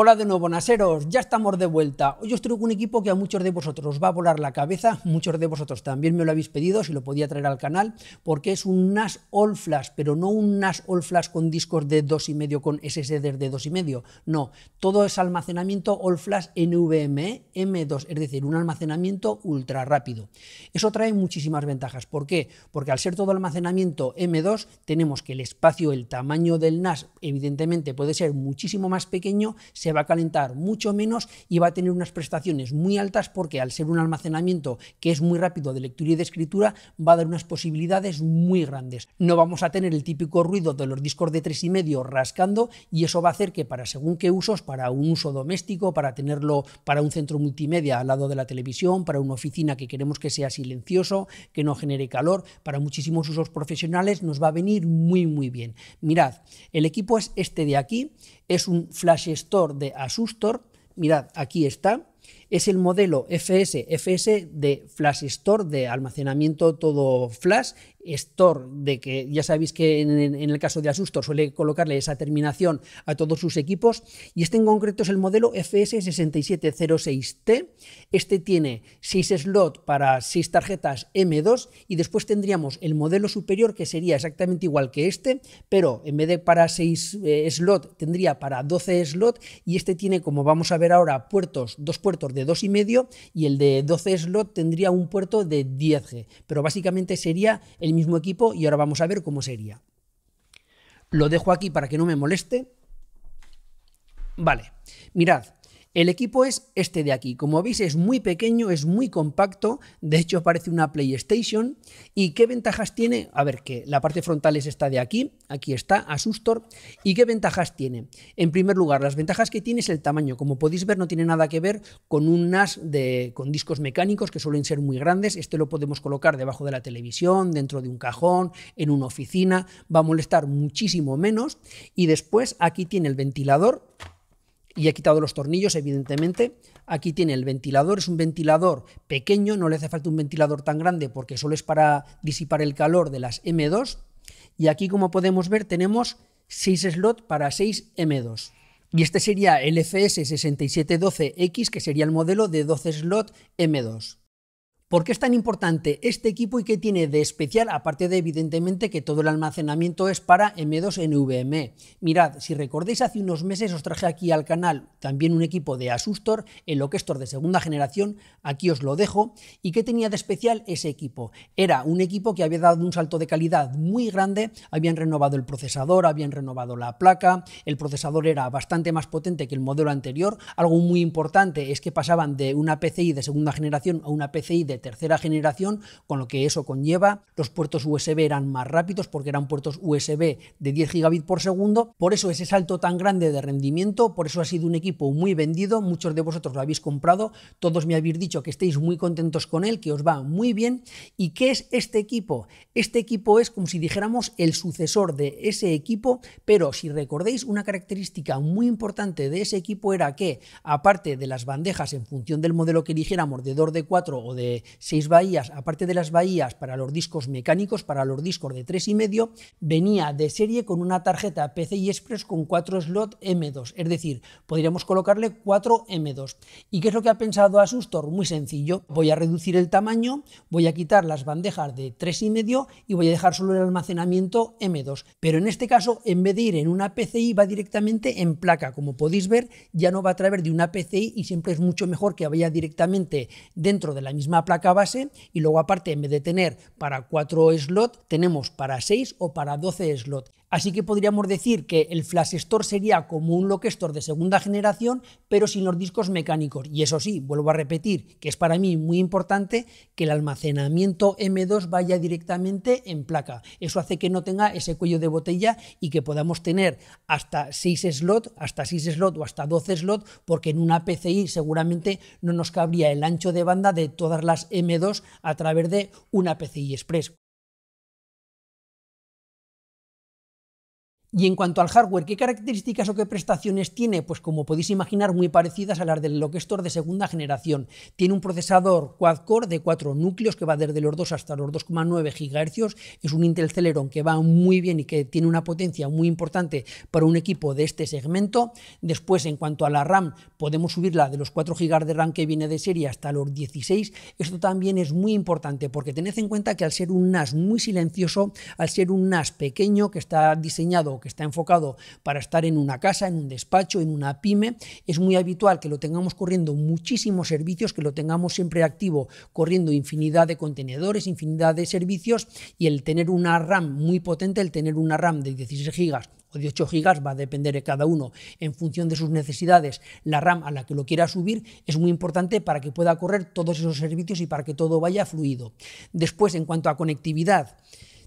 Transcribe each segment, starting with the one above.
Hola de nuevo, Naseros, ya estamos de vuelta. Hoy os traigo un equipo que a muchos de vosotros os va a volar la cabeza, muchos de vosotros también me lo habéis pedido, si lo podía traer al canal, porque es un NAS All Flash, pero no un NAS All Flash con discos de 2,5 con SSDs de 2,5, no, todo es almacenamiento All Flash NVMe M2, ¿eh? es decir, un almacenamiento ultra rápido. Eso trae muchísimas ventajas, ¿por qué? Porque al ser todo almacenamiento M2, tenemos que el espacio, el tamaño del NAS, evidentemente puede ser muchísimo más pequeño, se va a calentar mucho menos y va a tener unas prestaciones muy altas porque al ser un almacenamiento que es muy rápido de lectura y de escritura, va a dar unas posibilidades muy grandes. No vamos a tener el típico ruido de los discos de tres y medio rascando y eso va a hacer que para según qué usos, para un uso doméstico, para tenerlo para un centro multimedia al lado de la televisión, para una oficina que queremos que sea silencioso, que no genere calor, para muchísimos usos profesionales nos va a venir muy muy bien. Mirad, el equipo es este de aquí, es un Flash Store de Asustor. Mirad, aquí está. Es el modelo FS, FS de Flash Store, de almacenamiento todo flash, store, de que ya sabéis que en, el caso de Asusto suele colocarle esa terminación a todos sus equipos, y este en concreto es el modelo FS6706T. Este tiene 6 slots para 6 tarjetas M2 y después tendríamos el modelo superior que sería exactamente igual que este, pero en vez de para 6 eh, slot slots tendría para 12 slots y este tiene, como vamos a ver ahora, puertos, dos puertos de 2,5 y el de 12 slot tendría un puerto de 10G. Pero básicamente sería el mismo equipo y ahora vamos a ver cómo sería. Lo dejo aquí para que no me moleste. Vale, mirad, el equipo es este de aquí. Como veis es muy pequeño, es muy compacto, de hecho parece una PlayStation. ¿Y qué ventajas tiene? A ver, que la parte frontal es esta de aquí, aquí está, Asustor. ¿Y qué ventajas tiene? En primer lugar, las ventajas que tiene es el tamaño. Como podéis ver, no tiene nada que ver con un NAS de, con discos mecánicos que suelen ser muy grandes. Este lo podemos colocar debajo de la televisión, dentro de un cajón, en una oficina. Va a molestar muchísimo menos. Y después aquí tiene el ventilador y he quitado los tornillos, evidentemente. Aquí tiene el ventilador, es un ventilador pequeño, no le hace falta un ventilador tan grande porque solo es para disipar el calor de las M2. Y aquí, como podemos ver, tenemos 6 slots para 6 M2. Y este sería el FS6712X, que sería el modelo de 12 slot M2. ¿Por qué es tan importante este equipo y qué tiene de especial? Aparte de, evidentemente, que todo el almacenamiento es para M2 NVMe. Mirad, si recordáis hace unos meses os traje aquí al canal también un equipo de Asustor, el Oquestor de segunda generación, aquí os lo dejo. ¿Y qué tenía de especial ese equipo? Era un equipo que había dado un salto de calidad muy grande, habían renovado el procesador, habían renovado la placa, el procesador era bastante más potente que el modelo anterior. Algo muy importante es que pasaban de una PCI de segunda generación a una PCI de tercera generación, con lo que eso conlleva. Los puertos USB eran más rápidos porque eran puertos USB de 10 gigabits por segundo. Por eso ese salto tan grande de rendimiento, por eso ha sido un equipo muy vendido. Muchos de vosotros lo habéis comprado, todos me habéis dicho que estéis muy contentos con él, que os va muy bien. ¿Y qué es este equipo? Este equipo es como si dijéramos el sucesor de ese equipo, pero si recordéis una característica muy importante de ese equipo era que, aparte de las bandejas en función del modelo que eligiéramos de 2 de 4 o de seis bahías, aparte de las bahías para los discos mecánicos, para los discos de y medio venía de serie con una tarjeta PCI Express con cuatro slot M2, es decir, podríamos colocarle 4 M2. ¿Y qué es lo que ha pensado Asustor? Muy sencillo, voy a reducir el tamaño, voy a quitar las bandejas de 3,5 y voy a dejar solo el almacenamiento M2, pero en este caso, en vez de ir en una PCI, va directamente en placa, como podéis ver, ya no va a través de una PCI y siempre es mucho mejor que vaya directamente dentro de la misma placa a base y luego aparte en vez de tener para 4 slot tenemos para 6 o para 12 slots. Así que podríamos decir que el Flash Store sería como un Lock Store de segunda generación, pero sin los discos mecánicos. Y eso sí, vuelvo a repetir, que es para mí muy importante que el almacenamiento M2 vaya directamente en placa. Eso hace que no tenga ese cuello de botella y que podamos tener hasta 6 slots, hasta 6 slot o hasta 12 slots, porque en una PCI seguramente no nos cabría el ancho de banda de todas las M2 a través de una PCI Express. Y en cuanto al hardware, ¿qué características o qué prestaciones tiene? Pues como podéis imaginar, muy parecidas a las del Lockstore de segunda generación. Tiene un procesador quad-core de cuatro núcleos que va desde los 2 hasta los 2,9 GHz. Es un Intel Celeron que va muy bien y que tiene una potencia muy importante para un equipo de este segmento. Después, en cuanto a la RAM, podemos subirla de los 4 GB de RAM que viene de serie hasta los 16. Esto también es muy importante porque tened en cuenta que al ser un NAS muy silencioso, al ser un NAS pequeño que está diseñado que está enfocado para estar en una casa, en un despacho, en una pyme, es muy habitual que lo tengamos corriendo muchísimos servicios, que lo tengamos siempre activo corriendo infinidad de contenedores, infinidad de servicios y el tener una RAM muy potente, el tener una RAM de 16 gigas o de 8 gigas va a depender de cada uno en función de sus necesidades, la RAM a la que lo quiera subir es muy importante para que pueda correr todos esos servicios y para que todo vaya fluido. Después, en cuanto a conectividad,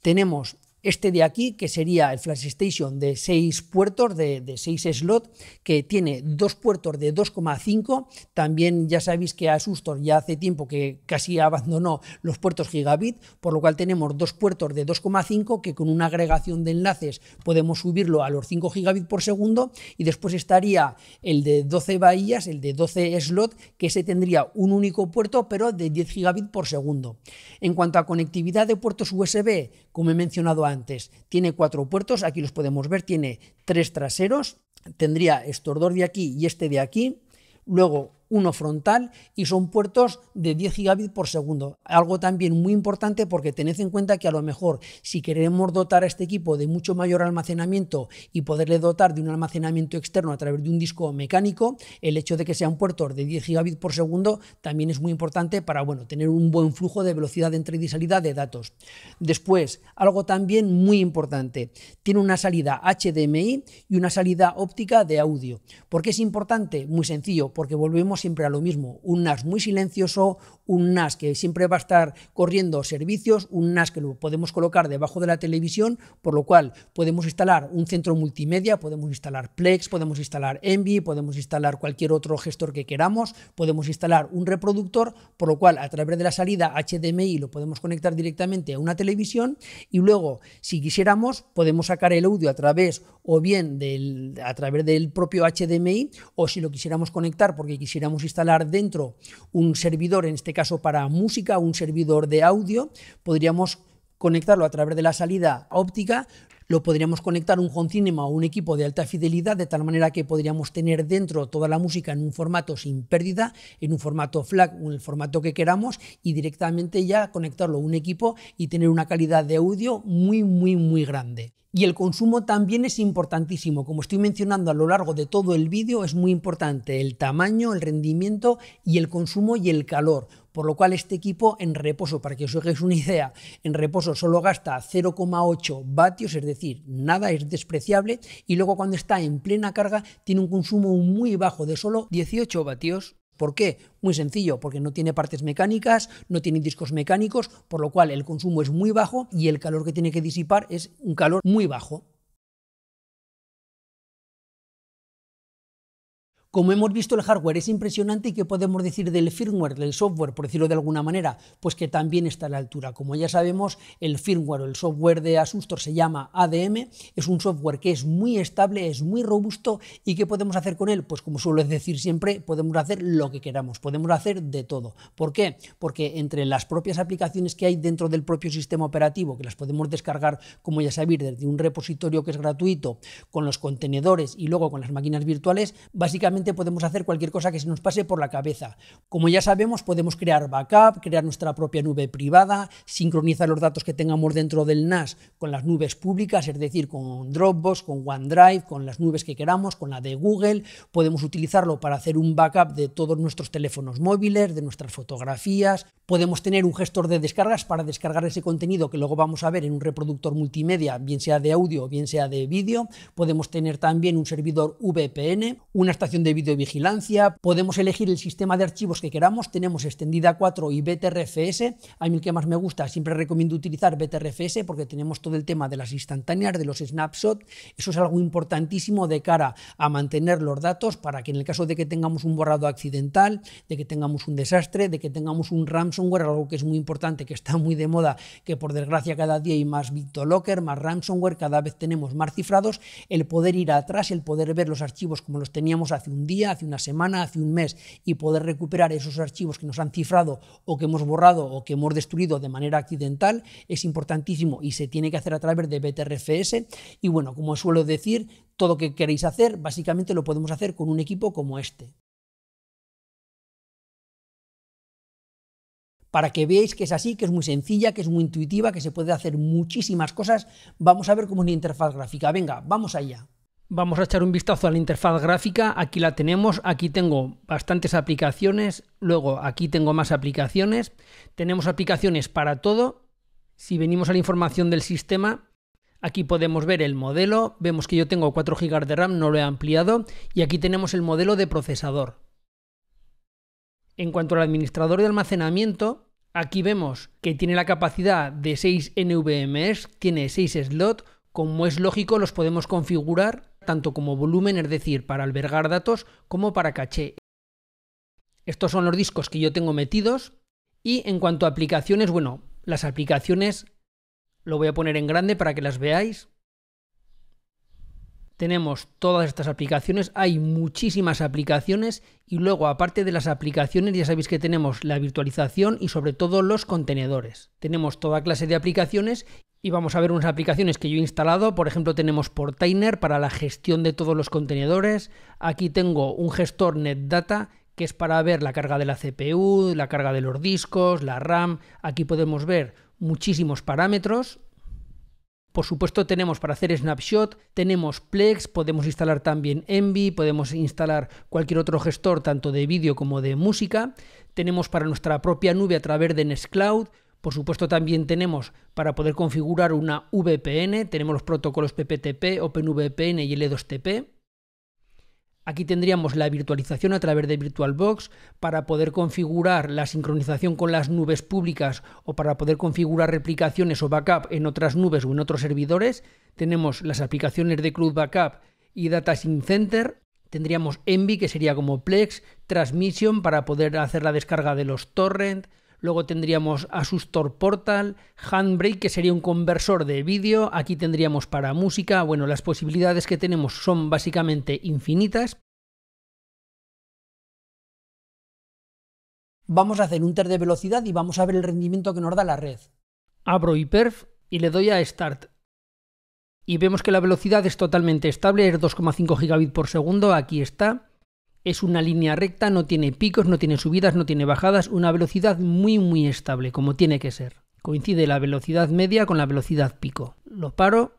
tenemos este de aquí, que sería el Flash Station de 6 puertos, de, 6 slots, que tiene dos puertos de 2,5. También ya sabéis que Asustor ya hace tiempo que casi abandonó los puertos gigabit, por lo cual tenemos dos puertos de 2,5 que con una agregación de enlaces podemos subirlo a los 5 gigabit por segundo y después estaría el de 12 bahías, el de 12 slot, que se tendría un único puerto pero de 10 gigabit por segundo. En cuanto a conectividad de puertos USB, como he mencionado antes, antes. Tiene cuatro puertos, aquí los podemos ver, tiene tres traseros, tendría estordor de aquí y este de aquí. Luego uno frontal y son puertos de 10 gigabits por segundo. Algo también muy importante porque tened en cuenta que a lo mejor si queremos dotar a este equipo de mucho mayor almacenamiento y poderle dotar de un almacenamiento externo a través de un disco mecánico, el hecho de que sean puertos de 10 gigabits por segundo también es muy importante para bueno, tener un buen flujo de velocidad de entrada y salida de datos. Después, algo también muy importante, tiene una salida HDMI y una salida óptica de audio. ¿Por qué es importante? Muy sencillo, porque volvemos siempre a lo mismo. Un NAS muy silencioso, un NAS que siempre va a estar corriendo servicios, un NAS que lo podemos colocar debajo de la televisión, por lo cual podemos instalar un centro multimedia, podemos instalar Plex, podemos instalar Envy, podemos instalar cualquier otro gestor que queramos, podemos instalar un reproductor, por lo cual a través de la salida HDMI lo podemos conectar directamente a una televisión y luego, si quisiéramos, podemos sacar el audio a través o bien del, a través del propio HDMI o si lo quisiéramos conectar porque quisiéramos podríamos instalar dentro un servidor, en este caso para música, un servidor de audio, podríamos conectarlo a través de la salida óptica, lo podríamos conectar un cinema o un equipo de alta fidelidad, de tal manera que podríamos tener dentro toda la música en un formato sin pérdida, en un formato FLAC, en el formato que queramos, y directamente ya conectarlo a un equipo y tener una calidad de audio muy, muy, muy grande. Y el consumo también es importantísimo. Como estoy mencionando a lo largo de todo el vídeo, es muy importante el tamaño, el rendimiento y el consumo y el calor por lo cual este equipo en reposo, para que os hagáis una idea, en reposo solo gasta 0,8 vatios, es decir, nada es despreciable, y luego cuando está en plena carga tiene un consumo muy bajo de solo 18 vatios. ¿Por qué? Muy sencillo, porque no tiene partes mecánicas, no tiene discos mecánicos, por lo cual el consumo es muy bajo y el calor que tiene que disipar es un calor muy bajo. Como hemos visto, el hardware es impresionante y que podemos decir del firmware, del software, por decirlo de alguna manera, pues que también está a la altura. Como ya sabemos, el firmware o el software de Asustor se llama ADM, es un software que es muy estable, es muy robusto y ¿qué podemos hacer con él? Pues como suelo decir siempre, podemos hacer lo que queramos, podemos hacer de todo. ¿Por qué? Porque entre las propias aplicaciones que hay dentro del propio sistema operativo, que las podemos descargar, como ya sabéis, desde un repositorio que es gratuito, con los contenedores y luego con las máquinas virtuales, básicamente podemos hacer cualquier cosa que se nos pase por la cabeza. Como ya sabemos, podemos crear backup, crear nuestra propia nube privada, sincronizar los datos que tengamos dentro del NAS con las nubes públicas, es decir, con Dropbox, con OneDrive, con las nubes que queramos, con la de Google. Podemos utilizarlo para hacer un backup de todos nuestros teléfonos móviles, de nuestras fotografías. Podemos tener un gestor de descargas para descargar ese contenido que luego vamos a ver en un reproductor multimedia, bien sea de audio, bien sea de vídeo. Podemos tener también un servidor VPN, una estación de videovigilancia, podemos elegir el sistema de archivos que queramos, tenemos extendida 4 y BTRFS, a mí el que más me gusta, siempre recomiendo utilizar BTRFS porque tenemos todo el tema de las instantáneas, de los snapshots, eso es algo importantísimo de cara a mantener los datos para que en el caso de que tengamos un borrado accidental, de que tengamos un desastre, de que tengamos un ransomware, algo que es muy importante, que está muy de moda, que por desgracia cada día hay más BitLocker, más ransomware, cada vez tenemos más cifrados, el poder ir atrás, el poder ver los archivos como los teníamos hace un día, hace una semana, hace un mes, y poder recuperar esos archivos que nos han cifrado o que hemos borrado o que hemos destruido de manera accidental es importantísimo y se tiene que hacer a través de BTRFS. Y bueno, como suelo decir, todo lo que queréis hacer básicamente lo podemos hacer con un equipo como este. para que veáis que es así, que es muy sencilla, que es muy intuitiva, que se puede hacer muchísimas cosas. Vamos a ver cómo es una interfaz gráfica. Venga, vamos allá. Vamos a echar un vistazo a la interfaz gráfica. Aquí la tenemos. Aquí tengo bastantes aplicaciones. Luego aquí tengo más aplicaciones. Tenemos aplicaciones para todo. Si venimos a la información del sistema, Aquí podemos ver el modelo, vemos que yo tengo 4 GB de RAM, no lo he ampliado, y aquí tenemos el modelo de procesador. En cuanto al administrador de almacenamiento, aquí vemos que tiene la capacidad de 6 NVMS. tiene 6 slots, como es lógico los podemos configurar tanto como volumen, es decir, para albergar datos, como para caché. Estos son los discos que yo tengo metidos. Y en cuanto a aplicaciones, bueno, las aplicaciones lo voy a poner en grande para que las veáis. Tenemos todas estas aplicaciones, hay muchísimas aplicaciones y luego aparte de las aplicaciones ya sabéis que tenemos la virtualización y sobre todo los contenedores. Tenemos toda clase de aplicaciones y vamos a ver unas aplicaciones que yo he instalado. Por ejemplo, tenemos Portainer para la gestión de todos los contenedores. Aquí tengo un gestor NetData que es para ver la carga de la CPU, la carga de los discos, la RAM. Aquí podemos ver muchísimos parámetros. Por supuesto tenemos para hacer snapshot, tenemos Plex, podemos instalar también Envy, podemos instalar cualquier otro gestor tanto de vídeo como de música. Tenemos para nuestra propia nube a través de Nextcloud, por supuesto, también tenemos para poder configurar una VPN, tenemos los protocolos PPTP, OpenVPN y L2TP. Aquí tendríamos la virtualización a través de VirtualBox para poder configurar la sincronización con las nubes públicas o para poder configurar replicaciones o backup en otras nubes o en otros servidores. Tenemos las aplicaciones de Cloud Backup y Data Sync Center. Tendríamos Envy, que sería como Plex, Transmission para poder hacer la descarga de los torrents Luego tendríamos Asustor Portal, Handbrake, que sería un conversor de vídeo. Aquí tendríamos para música. Bueno, las posibilidades que tenemos son básicamente infinitas. Vamos a hacer un test de velocidad y vamos a ver el rendimiento que nos da la red. Abro iPerf y le doy a Start. Y vemos que la velocidad es totalmente estable, es 2,5 gigabit por segundo, aquí está. Es una línea recta, no tiene picos, no tiene subidas, no tiene bajadas, una velocidad muy muy estable, como tiene que ser. Coincide la velocidad media con la velocidad pico. Lo paro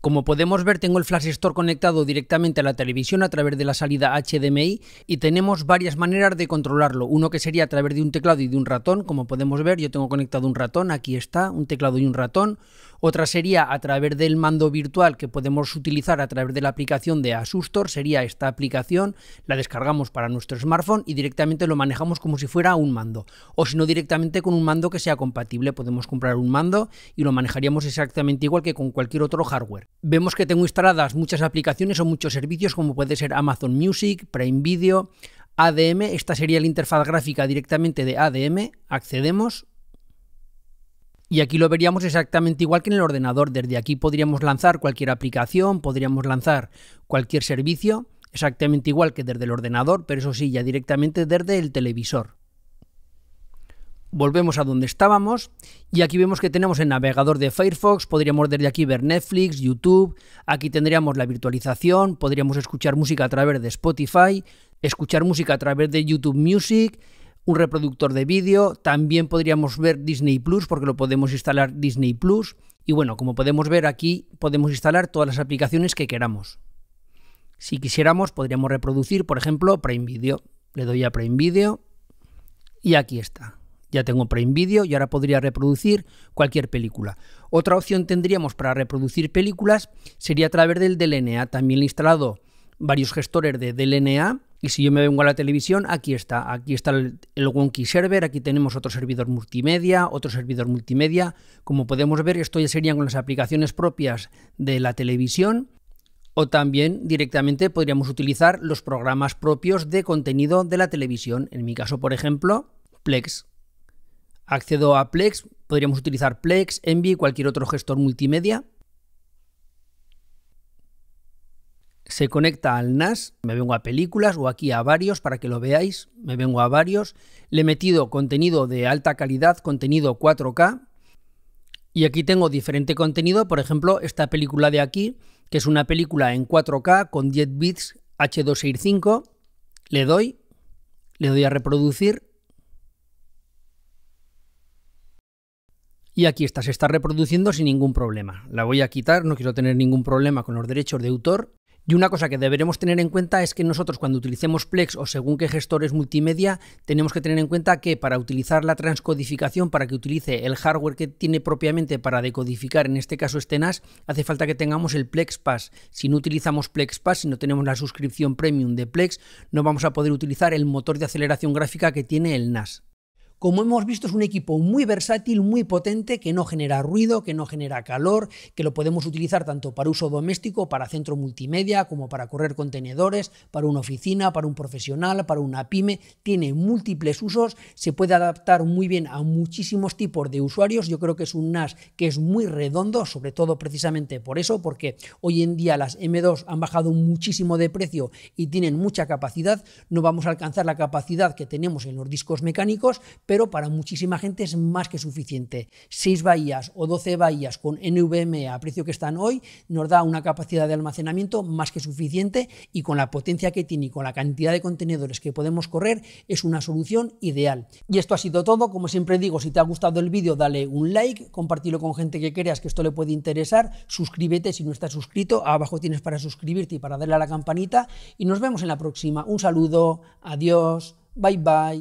como podemos ver, tengo el Flash Store conectado directamente a la televisión a través de la salida HDMI y tenemos varias maneras de controlarlo. Uno que sería a través de un teclado y de un ratón, como podemos ver, yo tengo conectado un ratón, aquí está, un teclado y un ratón. Otra sería a través del mando virtual que podemos utilizar a través de la aplicación de Asustor, sería esta aplicación, la descargamos para nuestro smartphone y directamente lo manejamos como si fuera un mando. O si no, directamente con un mando que sea compatible, podemos comprar un mando y lo manejaríamos exactamente igual que con cualquier otro hardware vemos que tengo instaladas muchas aplicaciones o muchos servicios como puede ser Amazon Music, Prime Video, ADM. Esta sería la interfaz gráfica directamente de ADM. Accedemos. Y aquí lo veríamos exactamente igual que en el ordenador. Desde aquí podríamos lanzar cualquier aplicación, podríamos lanzar cualquier servicio, exactamente igual que desde el ordenador, pero eso sí, ya directamente desde el televisor volvemos a donde estábamos y aquí vemos que tenemos el navegador de Firefox, podríamos desde aquí ver Netflix, YouTube, aquí tendríamos la virtualización, podríamos escuchar música a través de Spotify, escuchar música a través de YouTube Music, un reproductor de vídeo, también podríamos ver Disney Plus porque lo podemos instalar Disney Plus y bueno, como podemos ver aquí podemos instalar todas las aplicaciones que queramos. Si quisiéramos podríamos reproducir, por ejemplo, Prime Video. Le doy a Prime Video y aquí está. Ya tengo Prime Video y ahora podría reproducir cualquier película. Otra opción tendríamos para reproducir películas sería a través del DLNA. También he instalado varios gestores de DLNA y si yo me vengo a la televisión, aquí está. Aquí está el, Wonky Server, aquí tenemos otro servidor multimedia, otro servidor multimedia. Como podemos ver, esto ya serían con las aplicaciones propias de la televisión. O también directamente podríamos utilizar los programas propios de contenido de la televisión. En mi caso, por ejemplo, Plex. Accedo a Plex, podríamos utilizar Plex, Envy, cualquier otro gestor multimedia. Se conecta al NAS, me vengo a películas o aquí a varios para que lo veáis, me vengo a varios. Le he metido contenido de alta calidad, contenido 4K. Y aquí tengo diferente contenido, por ejemplo, esta película de aquí, que es una película en 4K con 10 bits H265. Le doy, le doy a reproducir Y aquí está, se está reproduciendo sin ningún problema. La voy a quitar, no quiero tener ningún problema con los derechos de autor. Y una cosa que deberemos tener en cuenta es que nosotros cuando utilicemos Plex o según qué gestores multimedia, tenemos que tener en cuenta que para utilizar la transcodificación, para que utilice el hardware que tiene propiamente para decodificar, en este caso este NAS, hace falta que tengamos el Plex Pass. Si no utilizamos Plex Pass, si no tenemos la suscripción premium de Plex, no vamos a poder utilizar el motor de aceleración gráfica que tiene el NAS como hemos visto, es un equipo muy versátil, muy potente, que no genera ruido, que no genera calor, que lo podemos utilizar tanto para uso doméstico, para centro multimedia, como para correr contenedores, para una oficina, para un profesional, para una pyme. Tiene múltiples usos, se puede adaptar muy bien a muchísimos tipos de usuarios. Yo creo que es un NAS que es muy redondo, sobre todo precisamente por eso, porque hoy en día las M2 han bajado muchísimo de precio y tienen mucha capacidad. No vamos a alcanzar la capacidad que tenemos en los discos mecánicos, pero para muchísima gente es más que suficiente. 6 bahías o 12 bahías con NVMe a precio que están hoy nos da una capacidad de almacenamiento más que suficiente y con la potencia que tiene y con la cantidad de contenedores que podemos correr es una solución ideal. Y esto ha sido todo, como siempre digo, si te ha gustado el vídeo dale un like, compartirlo con gente que creas que esto le puede interesar, suscríbete si no estás suscrito, abajo tienes para suscribirte y para darle a la campanita y nos vemos en la próxima. Un saludo, adiós, bye bye.